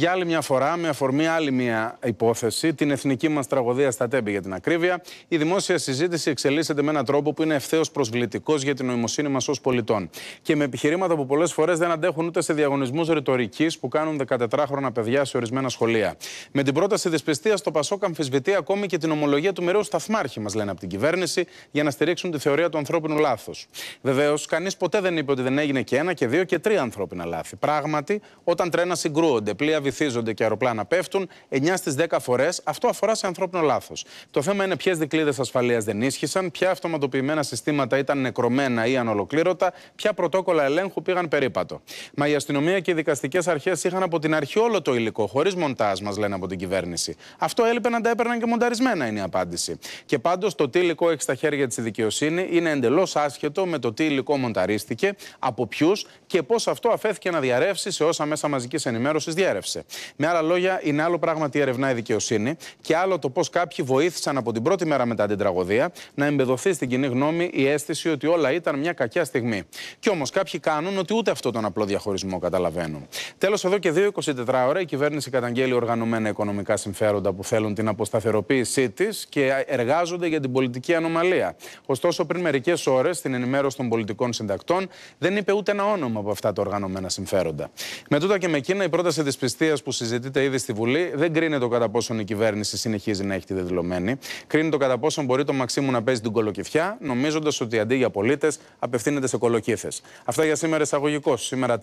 για άλλη μια φορά, με αφορμή άλλη μια υπόθεση, την εθνική μας τραγωδία στα τέμπη για την ακρίβεια, η δημόσια συζήτηση εξελίσσεται με έναν τρόπο που είναι ευθέως προσβλητικός για την νοημοσύνη μας ως πολιτών. Και με επιχειρήματα που πολλές φορές δεν αντέχουν ούτε σε διαγωνισμούς ρητορικής που κάνουν 14χρονα παιδιά σε ορισμένα σχολεία. Με την πρόταση δυσπιστίας, το Πασόκ αμφισβητεί ακόμη και την ομολογία του μοιραίου σταθμάρχη, μας λένε από την κυβέρνηση, για να στηρίξουν τη θεωρία του ανθρώπινου λάθο. Βεβαίως, κανείς ποτέ δεν είπε ότι δεν έγινε και ένα και δύο και τρία ανθρώπινα λάθη. Πράγματι, όταν τρένα συγκρούονται, πλοία βυθίζονται και αεροπλάνα πέφτουν 9 στι 10 φορές. Αυτό αφορά σε ανθρώπινο λάθος. Το θέμα είναι ποιες δικλείδες ασφαλείας δεν ίσχυσαν, ποια αυτοματοποιημένα συστήματα ήταν νεκρωμένα ή ανολοκλήρωτα, ποια πρωτόκολλα ελέγχου πήγαν περίπατο. Μα η αστυνομία και οι δικαστικές αρχές είχαν από την αρχή όλο το υλικό, χωρίς μοντάζ, μας λένε από την κυβέρνηση. Αυτό έλειπε να τα έπαιρναν και μονταρισμένα, είναι η απάντηση. Και πάντως το τι υλικό έχει στα χέρια της δικαιοσύνη είναι εντελώς άσχετο με το τι υλικό μονταρίστηκε, από ποιους και πώς αυτό αφέθηκε να διαρρεύσει σε όσα μέσα μαζικής ενημέρωσης διέρευσε. Με άλλα λόγια, είναι άλλο πράγμα τι ερευνά η δικαιοσύνη και άλλο το πώς κάποιοι βοήθησαν από την πρώτη μέρα μετά την τραγωδία να εμπεδοθεί στην κοινή γνώμη η αίσθηση ότι όλα ήταν μια κακιά στιγμή. Κι όμως κάποιοι κάνουν ότι ούτε αυτό τον απλό διαχωρισμό καταλαβαίνουν. Τέλος, εδώ και δύο 24 ώρα η κυβέρνηση καταγγέλει οργανωμένα οικονομικά συμφέροντα που θέλουν την αποσταθεροποίησή της και εργάζονται για την πολιτική ανομαλία. Ωστόσο, πριν μερικές ώρες, στην ενημέρωση των πολιτικών συντακτών, δεν είπε ούτε ένα όνομα από αυτά τα οργανωμένα συμφέροντα. Με τούτα και με εκείνα, η πρόταση της πιστή που συζητείται ήδη στη Βουλή δεν κρίνεται το κατά πόσον η κυβέρνηση συνεχίζει να έχει τη δεδηλωμένη. Κρίνεται το κατά πόσον μπορεί το Μαξίμου να παίζει την κολοκυφιά, νομίζοντας ότι αντί για πολίτες απευθύνεται σε κολοκύθες. Αυτά για σήμερα εισαγωγικός. Σήμερα